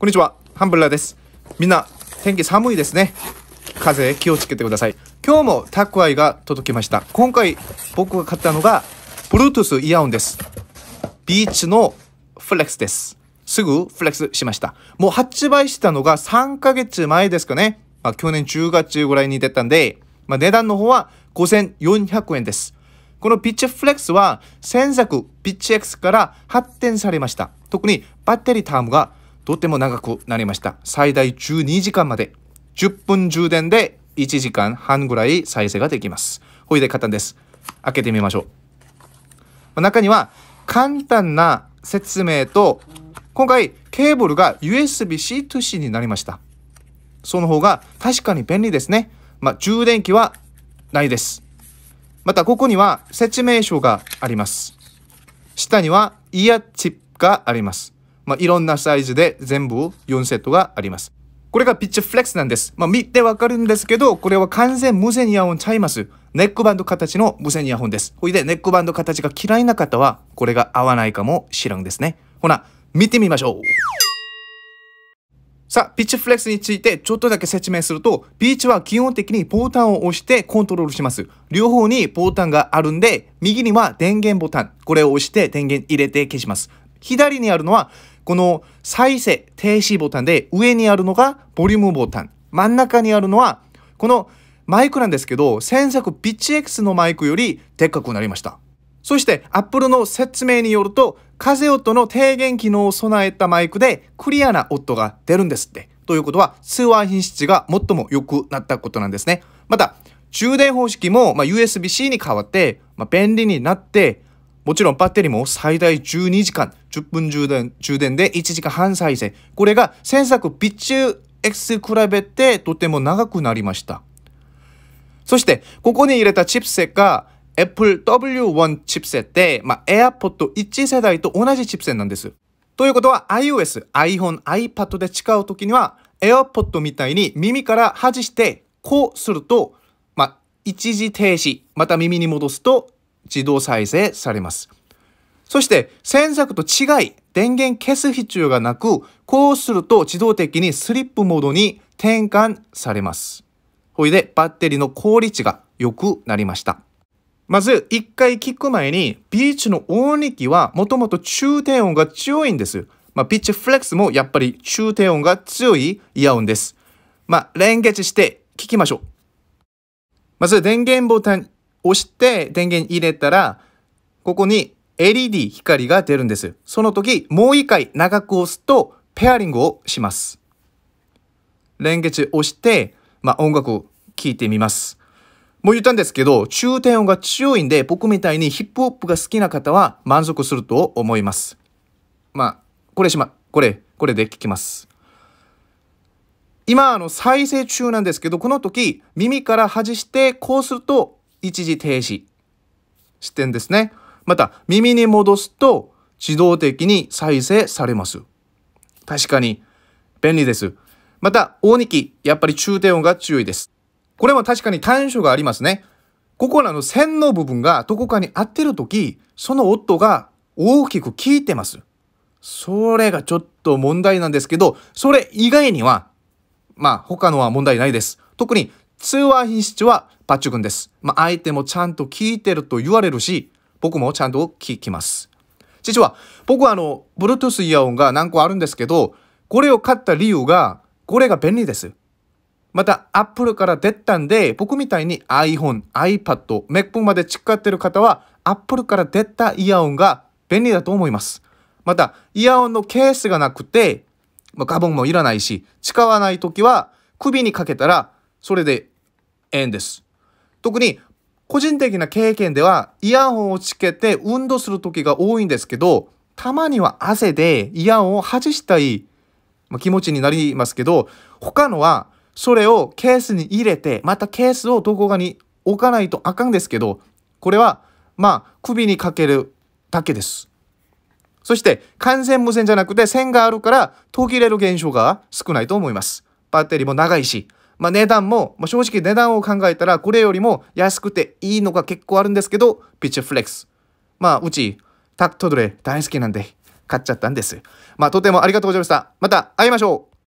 こんにちは、ハンブラです。みんな、天気寒いですね。風邪気をつけてください。今日も宅配が届きました。今回僕が買ったのが、Bluetooth イヤホンです。ビーチのフレックスです。すぐフレックスしました。もう発売したのが3ヶ月前ですかね。まあ、去年10月ぐらいに出たんで、まあ、値段の方は5400円です。このピッチフレックスは先作ピッチ X から発展されました。特にバッテリータームがとても長くなりました。最大12時間まで。10分充電で1時間半ぐらい再生ができます。ほいで簡単です。開けてみましょう。中には簡単な説明と、今回ケーブルが USB-C 2 C になりました。その方が確かに便利ですね。まあ、充電器はないです。またここには説明書があります。下にはイヤーチップがあります。まあ、いろんなサイズで全部4セットがあります。これがピッチフレックスなんです。まあ、見てわかるんですけど、これは完全無線イヤホンちゃいます。ネックバンド形の無線イヤホンです。ほいで、ネックバンド形が嫌いな方は、これが合わないかもしらんですね。ほな、見てみましょう。さあ、ピッチフレックスについてちょっとだけ説明すると、ピーチは基本的にボタンを押してコントロールします。両方にボタンがあるんで、右には電源ボタン。これを押して電源入れて消します。左にあるのはこの再生停止ボタンで上にあるのがボリュームボタン、真ん中にあるのはこのマイクなんですけど、先作ピッチ X のマイクよりでっかくなりました。そして Apple の説明によると、風音の低減機能を備えたマイクでクリアな音が出るんですって。ということは、通話品質が最も良くなったことなんですね。また、充電方式も、まあ、USB-C に変わって、まあ、便利になって、もちろんバッテリーも最大12時間、10分充電充電で1時間半再生。これが先作ピッチ X 比べてとても長くなりました。そして、ここに入れたチップセットが Apple W1 チップセットで、まあ、AirPod 1世代と同じチップセットなんです。ということは iOS、iPhone、iPad で使うときには AirPod みたいに耳から外してこうすると、まあ、一時停止、また耳に戻すと自動再生されます。そして、先作と違い、電源消す必要がなく、こうすると自動的にスリップモードに転換されます。ほいで、バッテリーの効率が良くなりました。まず、一回聞く前に、ビーチの音域はもともと中低音が強いんです。まあ、ビーチフレックスもやっぱり中低音が強いイヤホンです。まあ、連結して聞きましょう。まず、電源ボタン押して電源入れたら、ここに LED 光が出るんです。その時、もう一回長く押すと、ペアリングをします。連結押して、まあ、音楽を聴いてみます。もう言ったんですけど、中低音が強いんで、僕みたいにヒップホップが好きな方は満足すると思います。まあ、これしま、これ、これで聴きます。今、あの、再生中なんですけど、この時、耳から外して、こうすると一時停止視点ですね。また、耳に戻すと自動的に再生されます。確かに便利です。また、大2期、やっぱり中低音が注意です。これは確かに短所がありますね。ここらの線の部分がどこかに合ってるとき、その音が大きく効いてます。それがちょっと問題なんですけど、それ以外には、まあ他のは問題ないです。特に通話品質は抜群です。まあ、相手もちゃんと聞いてると言われるし、僕もちゃんと聞きます。実は、僕はあの、Bluetooth イヤホンが何個あるんですけど、これを買った理由が、これが便利です。また、Apple から出たんで、僕みたいに iPhone、iPad、MacBook まで使ってる方は、Apple から出たイヤホンが便利だと思います。また、イヤホンのケースがなくて、まあ、ガボンもいらないし、使わない時は、首にかけたら、それで円です。特に個人的な経験ではイヤホンをつけて運動する時が多いんですけど、たまには汗でイヤホンを外したい気持ちになりますけど、他のはそれをケースに入れて、またケースをどこかに置かないとあかんですけど、これはまあ首にかけるだけです。そして完全無線じゃなくて線があるから途切れる現象が少ないと思います。バッテリーも長いし、まあ、値段も、まあ、正直値段を考えたら、これよりも安くていいのが結構あるんですけど、ピッチフレックス。まあ、うち、タクトドレ大好きなんで、買っちゃったんです。まあ、とてもありがとうございました。また会いましょう